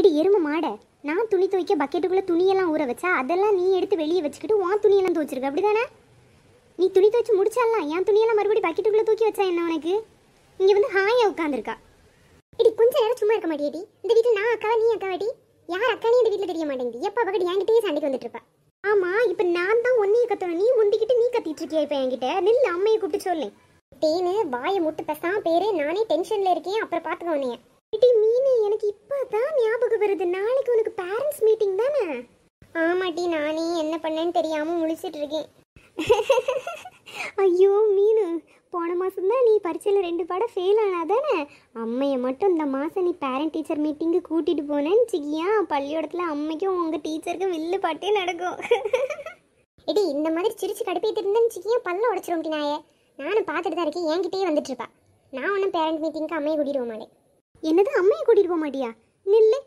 இடி எருமை மாடை நான் துணி துவைக்க பக்கெட்டுக்குள்ளே துணியெல்லாம் ஊற வச்சா அதெல்லாம் நீ எடுத்து வெளியே வச்சுக்கிட்டு உன் துணியெல்லாம் துவைச்சிருக்க அப்படி தானே நீ துணி துவைச்சு முடிச்சாலாம் என் துணியெல்லாம் மறுபடியும் பக்கெட்டுக்குள்ளே தூக்கி வச்சா என்ன உனக்கு இங்கே வந்து ஹாயா உட்காந்துருக்கா இடி கொஞ்சம் நேரம் சும்மா இருக்க மாட்டேடி இந்த வீட்டில் நான் அக்காவா நீ அக்காவாடி யார் அக்கானே இந்த வீட்டில் தெரிய மாட்டேங்குது எப்போ பக்கத்து என்கிட்டயே சண்டைக்கு வந்துட்டு இருப்பா ஆமாம் இப்போ நான் தான் ஒன்றையும் கத்தணும் நீ முந்திக்கிட்டு நீ கத்திட்டு இருக்கியா இப்போ என்கிட்ட நெல் அம்மையை கூப்பிட்டு சொல்லு தேனு வாயை முட்டு பேசாம பேரு நானே டென்ஷனில் இருக்கேன் அப்புறம் பார்த்துக்கோ உன்னைய எனக்கு இப்போ தான் பேசுறது நாளைக்கு உனக்கு பேரண்ட்ஸ் மீட்டிங் தானே ஆமாட்டி நானே என்ன பண்ணேன்னு தெரியாம முழிச்சிட்டு இருக்கேன் ஐயோ மீனு போன மாதம் தான் நீ பரீட்சையில் ரெண்டு பாடம் ஃபெயில் ஆனாதானே அம்மையை மட்டும் இந்த மாதம் நீ பேரண்ட் டீச்சர் மீட்டிங்கு கூட்டிகிட்டு போனேன்னு சிக்கியா பள்ளியோடத்தில் அம்மைக்கும் உங்கள் டீச்சருக்கும் வில்லு பாட்டே நடக்கும் எடி இந்த மாதிரி சிரிச்சு கடுப்பிட்டு இருந்தேன்னு சிக்கியா பல்ல உடச்சிரும் நாயே நானும் பார்த்துட்டு தான் இருக்கேன் என்கிட்டயே வந்துட்டு இருப்பா நான் ஒன்றும் பேரண்ட் மீட்டிங்க்கு அம்மையை கூட்டிட்டு போக மாட்டேன் என்னது அம்மையை கூட்டிட்டு போக மாட்டியா நில்லு